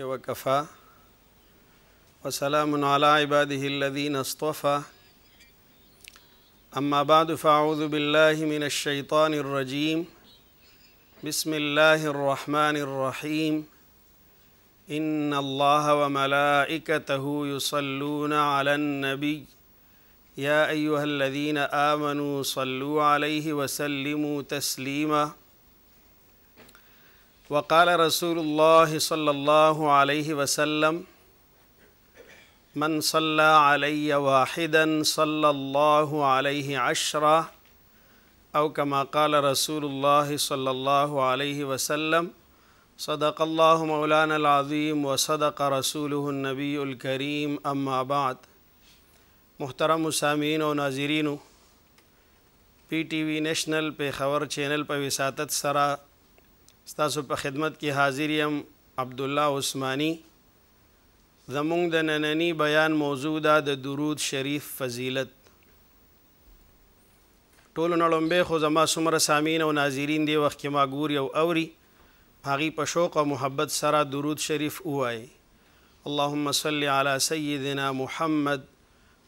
الله وكفى وسلام على عباده الذين اصطفى أما بعد فأعوذ بالله من الشيطان الرجيم بسم الله الرحمن الرحيم إن الله وملائكته يصلون على النبي يا أيها الذين آمنوا صلوا عليه وسلموا تسليماً وقال رسول الله صلى الله عليه وسلم من صلى علي واحدا صلى الله عليه عشرا أو كما قال رسول الله صلى الله عليه وسلم صدق الله مولانا العظيم وصدق رسوله النبي الكريم اما بعد محترم سامعین وناظرين ناظرینو پی ٹی وی نیشنل خبر چینل په وساطت سرا ستاسو په خدمت کې حاضر یم عبد الله عثماني زموږ د نننی بیان موضوع دا د درود شریف فضیلت ټول نړمبه خو زما سمره سامین او ناظرین دی وخت کې ما ګوري او اوري هغه په شوق او محبت سره درود شریف وای اللهم صل علی سیدنا محمد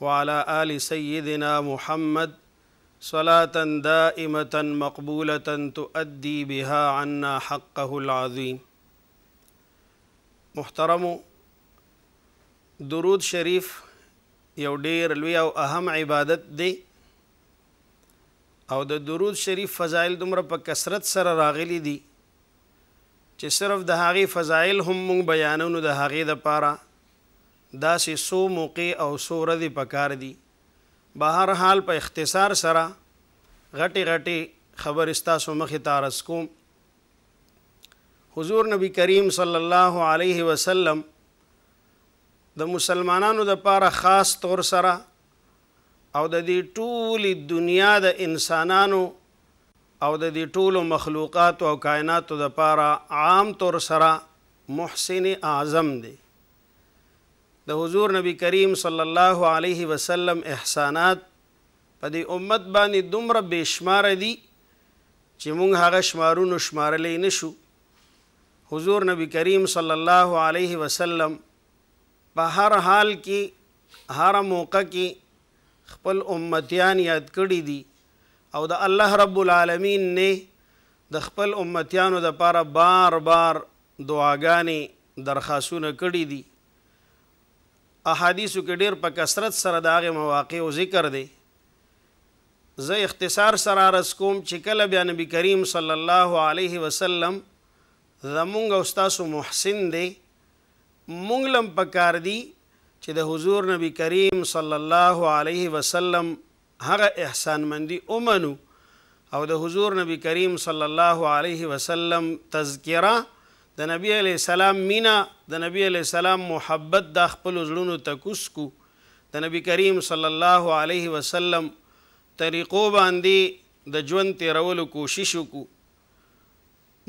وعلى آل سيدنا محمد صلاة دائمة مقبولة تؤدي بها عنا حقه العظیم محترمو درود شریف یو ډیر لوی او اهم عبادت دی او د درود شریف فضایل دومره په کثرت سره راغلي دي چې صرف د هغې فضایل هم مونږ بیانونو د هغې د پاره داسې سو موقع او سو ردې پکار دي بهر حال په اختصار سره غټي غټي خبر استاسو مخې تارس کوم حضور نبی کریم صلی الله علیه وسلم د مسلمانانو د پاره خاص طور سره او د دې ټولې دنیا د انسانانو او د دې ټولو مخلوقات او کائنات د پاره عام طور سره محسن اعظم دی د حضور نبی کریم صلی الله علیه وسلم احسانات په دې امت باندې دومره بشمار دي چې موږ هغه شمارونو شمارلې نشو حضور نبی کریم صلی الله علیه وسلم په هر حال کې هر موقع کې خپل امتیان یاد کړی دي او د الله رب العالمین نه د خپل امتیانو د لپاره بار بار دعاګانې درخواستونه کړې دي احادیثو کې ډیر په کثرت سره د هغه مواقع او ذکر دی زه اختصار سره رس کوم چې کله بیا نبی کریم صلی الله علیه وسلم زمونږ او تاسو محسن دی مونږ لم پکار دی چې د حضور نبی کریم صلی الله علیه وسلم هغه احسان مندي اومنو او د حضور نبی کریم صلی الله علیه وسلم تذکره د نبی علی سلام مینا د نبی علی سلام محبت د خپل زړونو تکوس کو د نبی کریم صلی الله علیه وسلم طریقو باندې د ژوند تیرولو کوشش وکړو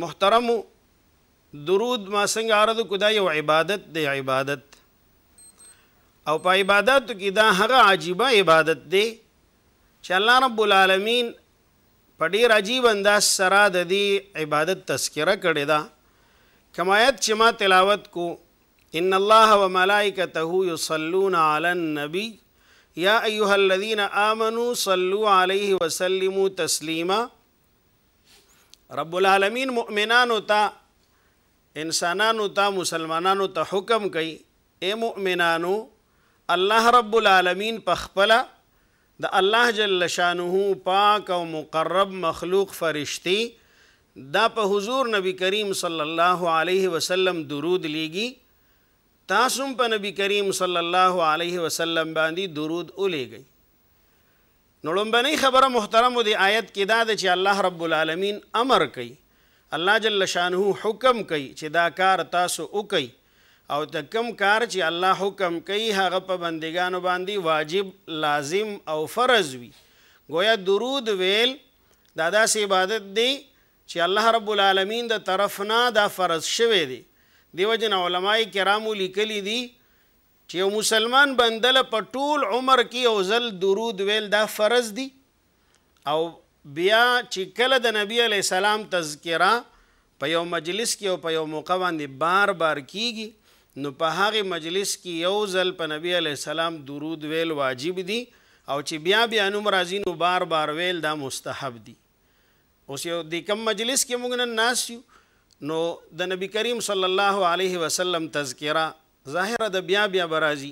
محترم درود ما څنګه عرض کو دا یو عبادت دی عبادت او په عبادت کې دا هغه عجیبه عبادت دی چې الله رب العالمین په ډیر عجیب انداز سره د دې عبادت تذکره کړې ده कमायत चमा तिलावत को इन अल्लाह व मलाइकतहु युसल्लून नबी या अयुहल्लदीन आमनु सल्लु अलैहि वसल्लम तस्लीमा रब्बुलआलमीन मुमिनानो ता इंसानानो ता मुसलमानानो ता हुक्म कई ए मुमिनानो अल्लाह रब्बुलआलमीन पखपला द अल्लाह जल्ल शानुहु पाक व मुकर्रब मखलूक फ़रिश्ती دا په حضور نبی کریم صلی الله علیه وسلم درود لیږي تاسو په نبی کریم صلی الله علیه وسلم باندې درود ولېږئ نو لومبنۍ خبره محترمو دی آیت کې دا ده چې الله رب العالمین امر کوي الله جل شانه حکم کوي چې دا کار تاسو وکئ او د کم کار چې الله حکم کوي هغه په بندگانو باندې واجب لازم او فرض وي گویا درود ویل دا داسې عبادت دی چې الله رب العالمین د طرف نه دا فرض شوی دی دیو جن علماي کرامو لیکلي دي چې یو مسلمان بندل په ټول عمر کې او زل درود ویل دا فرض دی او بیا چې کله د نبی علی سلام تذکره په یو مجلس کې او په یو موقع باندې بار بار کیږي نو په هغه مجلس کې یو زل په نبی علی سلام درود ویل واجب دی او چې بیا بیا نوم راځي نو بار بار ویل دا مستحب دی اوس یو د کم مجلس کې موږ نن ناس یو نو د نبی کریم صلی الله علیه وسلم تذکره ظاهره د بیا بیا برازي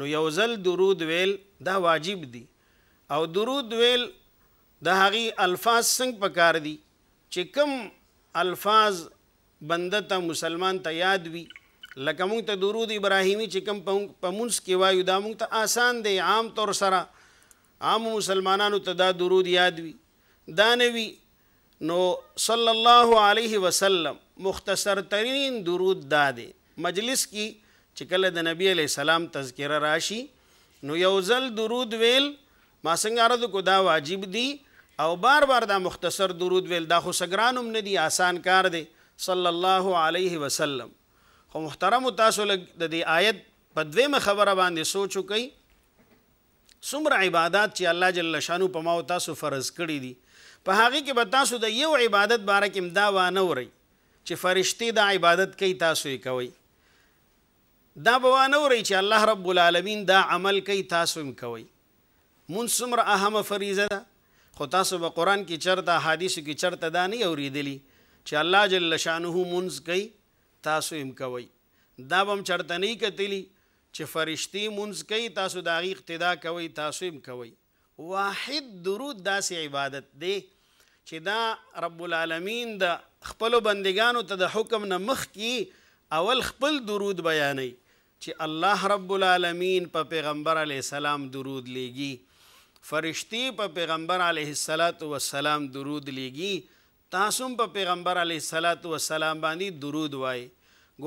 نو یو ځل درود ویل دا واجب دی او درود ویل د هغې الفاظ څنګه پکار دي چې کم الفاظ بنده ته مسلمان ته یاد وي لکه مونږ ته درود ابراهیمی چې کم په مونږ کې وایو دا مونږ ته آسان دی عام طور سره عام مسلمانانو ته دا درود یاد وي دا نه وي نو صلی الله علیه وسلم مختصر ترین درود داده مجلس کی چې کله د نبی علی سلام تذکره راشي نو یو ځل درود ویل ما څنګه عرض کو دا واجب دی او بار بار دا مختصر درود ویل دا خو سګرانم نه دی آسان کار دی صلی الله علیه وسلم خو محترم تاسو لګ د دې آیت په دویمه خبره باندې سوچ وکئ څومره عبادت چې الله جل شانو په ما او تاسو فرض کړی دي په هغه کې به تاسو د یو عبادت باره کې امدا و نه وري چې فرشتي دا عبادت کوي تاسو یې کوي دا به و نه وري چې الله رب العالمین دا عمل کوي تاسو یې کوي مونږ څومره اهمه فریضه ده خو تاسو به قران کې چرته حدیث کې چرته دا نه اوریدلی چې الله جل شانه مونږ کوي تاسو یې کوي دا به هم چرته نه کتلی چې فرشتي مونږ کوي تاسو دا غي اقتدا کوي تاسو یې کوي واحد درود داسې عبادت دی چې دا رب العالمین د خپل بندگانو ته د حکم نه مخ کی اول خپل درود بیانې چې الله رب العالمین په پیغمبر علی السلام درود لیږي فرشتي په پیغمبر علیه الصلاۃ والسلام درود لیږي تاسو په پیغمبر علیه الصلاۃ والسلام باندې درود وای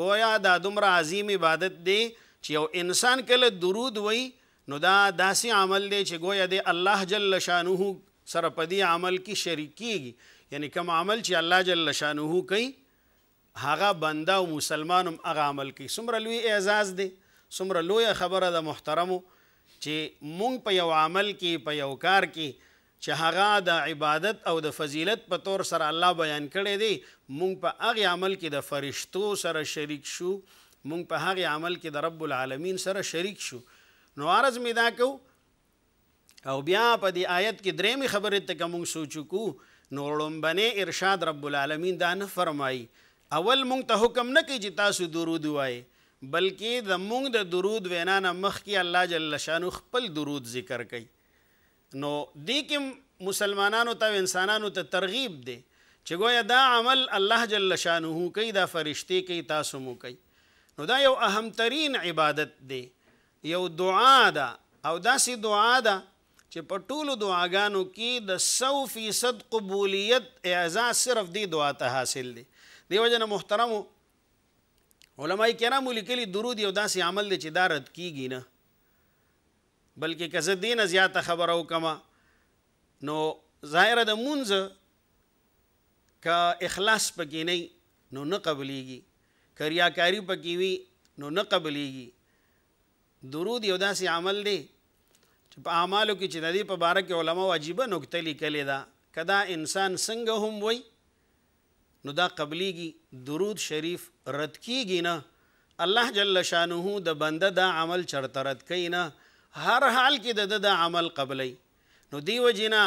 گویا دا دومره عظیم عبادت دی چې یو انسان کله درود وای نو دا داسې عمل دی چې گویا د الله جل شانه سره په دې عمل کې شریک کیږي یعنی کوم عمل چې الله جل شانه کوي هغه بنده او مسلمان هم هغه عمل کوي څومره لوی اعزاز دی څومره لوی خبره ده محترمو چې مونږ په یو عمل کې په یو کار کې چې هغه د عبادت او د فضیلت په تور سره الله بیان کړی دی مونږ په هغه عمل کې د فرشتو سره شریک شو مونږ په هغه عمل کې د رب العالمین سره شریک شو نو عرض می دا کو او بیا په دې آیت کې درېمې خبرې ته کوم سوچو کو نو لومبنه ارشاد رب العالمین دا نه فرمایي اول مونږ ته حکم نه کوي چې تاسو درود وایي بلکې د مونږ د درود وینا نه مخکې الله جل شانو خپل درود ذکر کوي نو دې کې مسلمانانو ته انسانانو ته ترغیب دی چې ګویا دا عمل الله جل شانه کوي دا فرشتي کوي تاسو مو کوي نو دا یو اهم ترين عبادت دی یو دعا ده او داسې دعا ده چې په ټولو دعاګانو کې د 100% قبولیت اعزاز صرف دی دعا ته حاصل دی دیو جن محترم علماء کرام لیکلي درود یو داسې عمل دی چې دا رد کیږي نه بلکې کزه دین زیاته خبره وکما نو ظاهر د مونږ کا اخلاص پکې نه نو نه قبليږي کریاکاری پکې وي نو نه قبليږي درود یو داسې عمل دی په اعمالو کې چې د دې په باره کې علما واجبه نقطه لیکلې ده کدا انسان څنګه هم وای نو دا قبليږي درود شریف رد کیږي نه الله جل شانه د بنده دا عمل چرته رد کوي نه هر حال کې د د عمل قبلي نو دی وجینا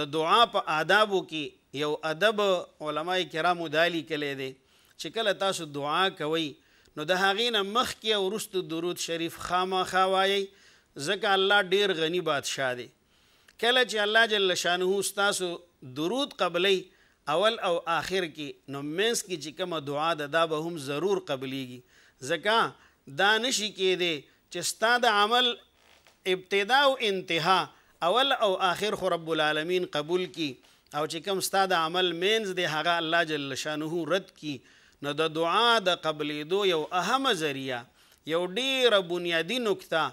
د دعا په آدابو کې یو ادب علما کرامو دالی کله دي چې کله تاسو دعا کوئ نو د هغې نه مخکې او وروستو درود شریف خامخا وایئ ځکه الله ډیر غنی بادشاہ دی کله چې الله جل شانه تاسو درود قبلې اول او آخر کې نو مینس کې چې کومه دعا ده دا به هم ضرور قبليږي ځکه دا نشي کېده چې ستا د عمل ابتدا او انتها اول او آخر خو رب العالمین قبول کی او چې کوم ستا د عمل مینز دی هغه الله جل شانه رد کی نو د دعا د قبلې دو یو اهم ذریعہ یو ډیره بنیادی نقطه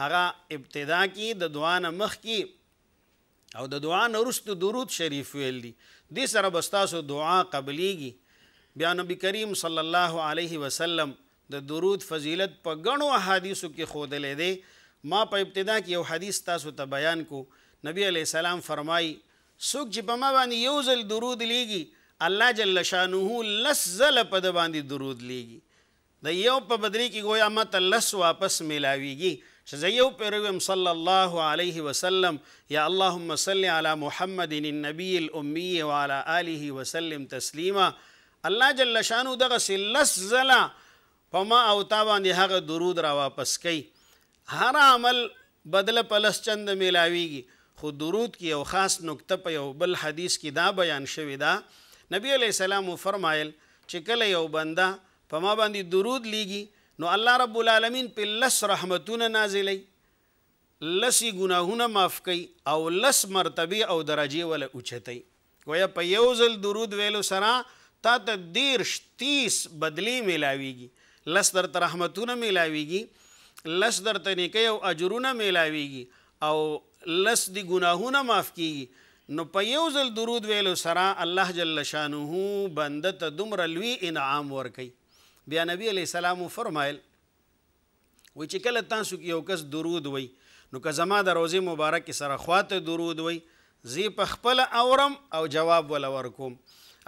هغه ابتدا کې د دعا نه مخ کې او د دعا نه وروسته درود شریف ویل دي دې سره به ستاسو دعا قبلیږي بیا نبی کریم صلی الله علیه وسلم د درود فضیلت په ګڼو احادیثو کې ښودلی دی ما په ابتدا کې یو حدیث تاسو ته بیان کو نبی علیه السلام فرمایي څوک چې په ما باندې یو ځل درود لیږي الله جل شانه لس ځله په ده باندې درود لیږي د یو په بدرې کې ګویا ماته لس واپس میلاویږي چې زه یو پیروم صلی الله علیه وسلم یا اللهم صل علی محمد النبی الامی وعلى آله وسلم تسلیما الله جل شانو دغه لس زلا په ما او تا باندې هغه درود را واپس کوي هر عمل بدل پلس چند میلاویږي خو درود کې یو خاص نقطه په یو بل حدیث کې دا بیان شوی دا نبی علی السلام فرمایل چې کله یو بنده په ما باندې درود لیږي نو الله رب العالمین په لس رحمتونه نازلې لسی ګناهونه معاف کوي او لس مرتبه او درجه ولا اوچتای گویا په یو ځل درود ویلو سره تا ته دیر 30 بدلی ملاویږي لس درته رحمتونه ملاویږي لس درته نیکي او اجرونه ملاویږي او لس دی ګناهونه معاف کیږي نو په یو ځل درود ویلو سره الله جل شانه بنده ته دومره لوی انعام ورکي بیا نبی علی السلام فرمایل وای چې کله تاسو یو کس درود وای نو که زما د روزه مبارک سره خواته درود وای زی په خپل اورم او جواب ول ورکوم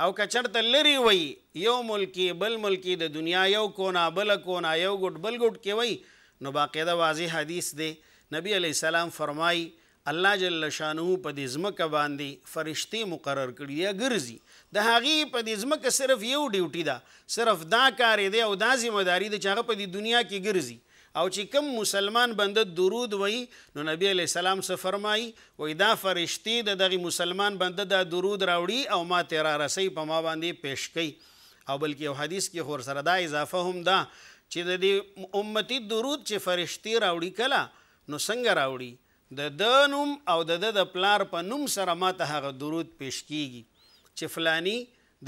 او کچرته لری وای یو ملکی بل ملکی د دنیا یو کونا بل کونا یو ګډ بل ګډ کې وای نو باقاعده واضح حدیث دی نبی علی السلام فرمای الله جل شانه په دې ځمکه باندې فرشتي مقرر کړي یا ګرځي د هغې په دې ځمکه صرف یو ډیوټي ده صرف دا کار دی او دا ذمہداري ده چې هغه په دې دنیا کې ګرځي او چې کم مسلمان بنده درود وای نو نبی علی سلام څه فرمای وای دا فرشتي د دغه مسلمان بنده دا درود راوړي او ما تیرا رسي په ما باندې پیش کړي او بلکې یو حدیث کې خور سره دا اضافه هم ده چې د امتی درود چې فرشتي راوړي کلا نو څنګه راوړي د د نوم او د د پلار په نوم سره ماته هغه درود پیش کیږي چې فلانی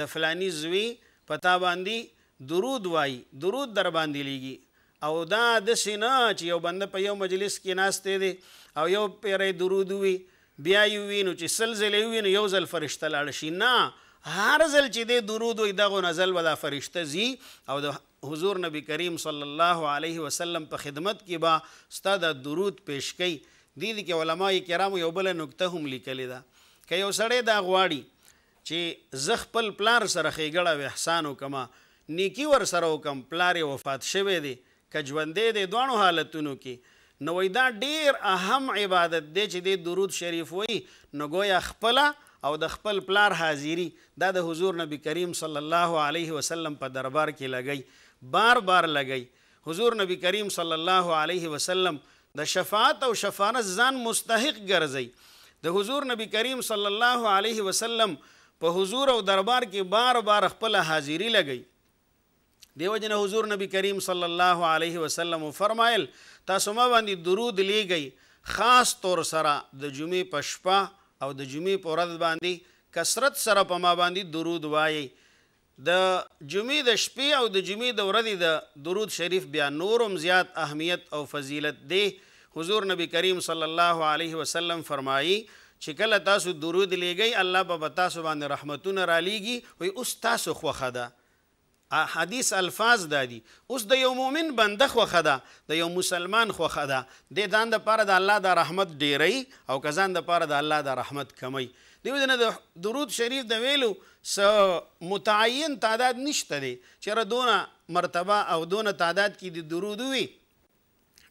د فلانی زوی پتا باندې درود وای درود در باندې لیږي او دا د سینا چې یو بند په یو مجلس کې ناشته دي او یو پیرې درود وی بیا یو وینو چې سلزله وینو یو ځل فرشته لاړ شي نه هر ځل چې د درود وي دغه نزل ودا فرشته زی او د حضور نبی کریم صلی الله علیه وسلم په خدمت کې با ستاد درود پیش کړي دی دي کې علما کرام یو بل نقطه هم لیکلې ده که یو سړی دا غواړي چې زه خپل پلار سره ښېګړه او احسان وکم نیکی ور سره وکم پلار وفات شوی دی که ژوندې دی دواړو حالتونو کې نو وای دا ډیر اهم عبادت دی چې د درود شریف وای نو گویا خپله او د خپل پلار حاضری دا د حضور نبی کریم صلی الله علیه وسلم په دربار کې لګی بار بار لګی حضور نبی کریم صلی الله علیه وسلم سلم د شفاعت او شفاعت ځان مستحق ګرځي د حضور نبی کریم صلی الله علیه وسلم په حضور او دربار کې بار بار خپل حاضری لګی دیو جن حضور نبی کریم صلی الله علیه وسلم فرمایل تاسو ما باندې درود لیږئ خاص طور سره د جمعې په شپه او د جمعې په ورځ باندې کثرت سره په ما باندې درود وایي د جمعې د شپې او د جمعې د ورځې د درود شریف بیا نورم زیات اهمیت او فضیلت دی حضور نبی کریم صلی الله علیه وسلم فرمایي چې کله تاسو درود لګی الله به تاسو باندې رحمتونه را لېږي وي اوس تاسو خوخه ده حدیث الفاظ دادي اوس د یو مؤمن بنده خوخه ده د یو مسلمان خوخه ده د ځان د پاره د الله د رحمت ډیری او کزان د پاره د الله د رحمت کمی دیو دنه د درود شریف د ویلو س متعین تعداد نشته دي چې دونه مرتبه او دونه تعداد کې د درود وي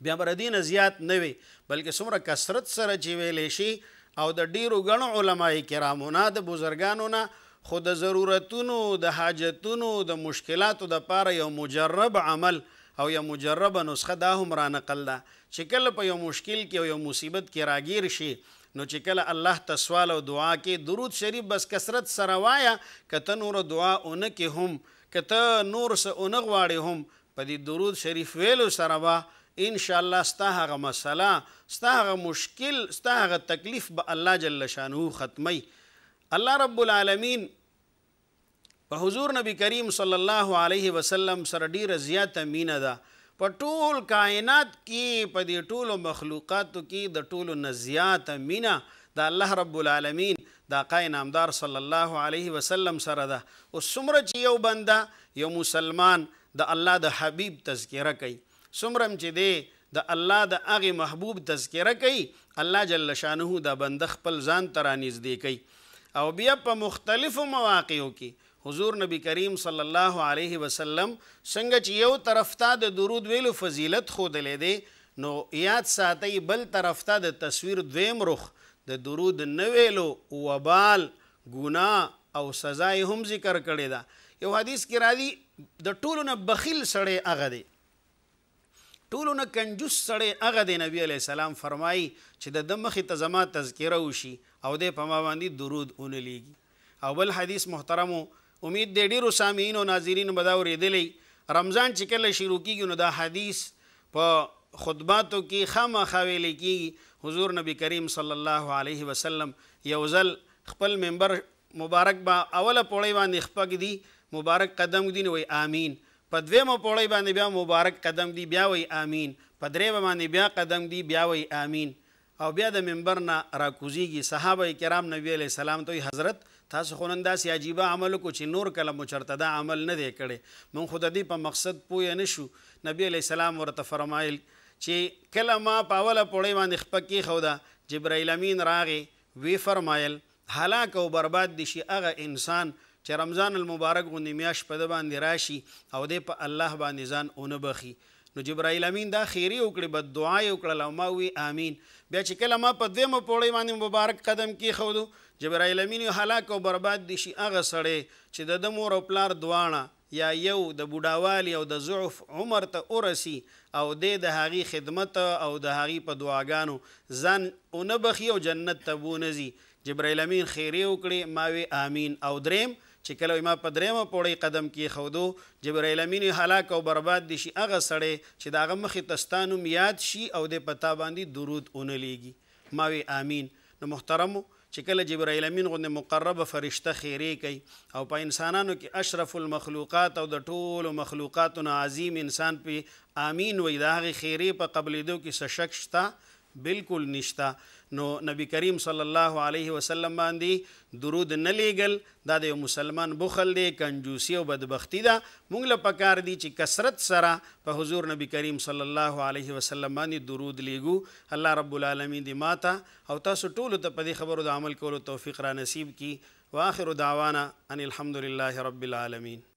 بیا بر دین زیات نه وي بلکې څومره کثرت سره چې ویلې شي او د ډیرو غنو علماي کرامو نه د بزرګانو نه خو د ضرورتونو د حاجتونو د مشکلاتو د پاره یو مجرب عمل او یو مجرب نسخه دا هم را نقل ده چې کله په یو مشکل کې یو مصیبت کې راگیر شي نو چې کله الله تسوال او دعا کې درود شریف بس کثرت سره وایا کته نور دعا اون کې هم کته نور سه اون غواړي هم په دې درود شریف ویلو سره وا ان شاء الله ستاغه مسله ستاغه مشکل ستاغه تکلیف به الله جل شانه ختمي الله رب العالمین په حضور نبی کریم صلی الله علیه وسلم سره ډیره زیاته مینه ده په ټول کائنات کې په دې ټولو مخلوقاتو کې د ټولو نه زیاته مینه د الله رب العالمین دا قای نامدار صلی الله علیه وسلم سره ده او څومره چې یو بنده یو مسلمان د الله د حبیب تذکره کوي سمرم چې دی د الله د هغه محبوب تذکره کوي الله جل شانه د بند خپل ځان تر نږدې کوي او بیا په مختلفو مواقعو کې حضور نبی کریم صلی الله علیه وسلم څنګه چې یو طرف ته د درود ویلو فضیلت خودلې دی نو یاد ساتي بل طرف ته د تصویر دویم رخ د درود نه ویلو وبال ګنا او سزا هم ذکر کړی دا یو حدیث کې راځي د ټولو نه بخیل سړی هغه دی ټولونه کنجوس سړی هغه دی نبی علیه السلام فرمایي چې د ده مخې ته زما تذکیره وشي او دی په ما باندې درود ونه لیږي او بل حدیث محترمو امید دی ډیرو سامعینو ناظرینو به دا اورېدلی رمضان چې کله شروع کیږي نو دا حدیث په خطباتو کې خامخا ویلې کېږي حضور نبی کریم صلی الله علیه وسلم یو ځل خپل منبر مبارک با اوله پوړۍ باندې خپګ دی مبارک قدم دی نو آمین په دویمه پوړۍ باندې بیا مبارک قدم دی بیا وای امین په درېمه باندې بیا قدم دی بیا وای امین او بیا د منبر نه راکوزیږي صحابه کرام نبی علیه السلام ته حضرت تاسو خو نن داسې عجیبه عمل کو چې نور کله مو چرته دا عمل نه دی کړی مونږ خو د دې په مقصد پوه نه شو نبی علیه السلام ورته فرمایل چې کله ما پاوله پوړۍ باندې خپکی خو دا جبرائیل امین راغی وی فرمایل هلاک او برباد دي شي هغه انسان چې رمضان المبارک غونډې میاش په د باندې راشي او د په الله باندې ځان اونې بخي نو جبرائیل امین دا خیری وکړي بد دعا یې وکړه او ما وی امین بیا چې کله ما په دویمه پوړۍ باندې مبارک قدم کې خودو جبرائیل امین یو هلاک او برباد دي شي هغه سړی چې د مور او پلار دواړه یا یو د بوډاوالي او د ضعف عمر ته ورسی او د د هغي خدمت او د هغي په دعاګانو ځن اونبخي او جنت ته بونزي جبرائیل امین خیره وکړي ماوي امین او دریم چې کله ما په درېمه پوړی قدم کې خودو جبرائیل امین هلاک او برباد دي شي هغه سړی چې داغه مخې تستانم یاد شي او د پتا باندې درود اون لیږي ما وی امین نو محترمو چې کله جبرائیل امین غو مقرب فرشته خیری کوي او په انسانانو کې اشرف المخلوقات او د ټولو مخلوقاتو عظیم انسان په امین وې داغه خیری په قبلېدو کې سشک شتا بالکل نشتا نو نبی کریم صلی الله علیه وسلم باندې درود نه لېګل دا د مسلمان بخل دی کنجوسی او بدبختی ده موږ له پکار دي چې کثرت سره په حضور نبی کریم صلی الله علیه وسلم باندې درود لېګو الله رب العالمین دې ماته او تاسو ټول ته په دې خبرو د عمل کولو توفیق را نصیب کړي واخر دعوانا ان الحمد لله رب العالمین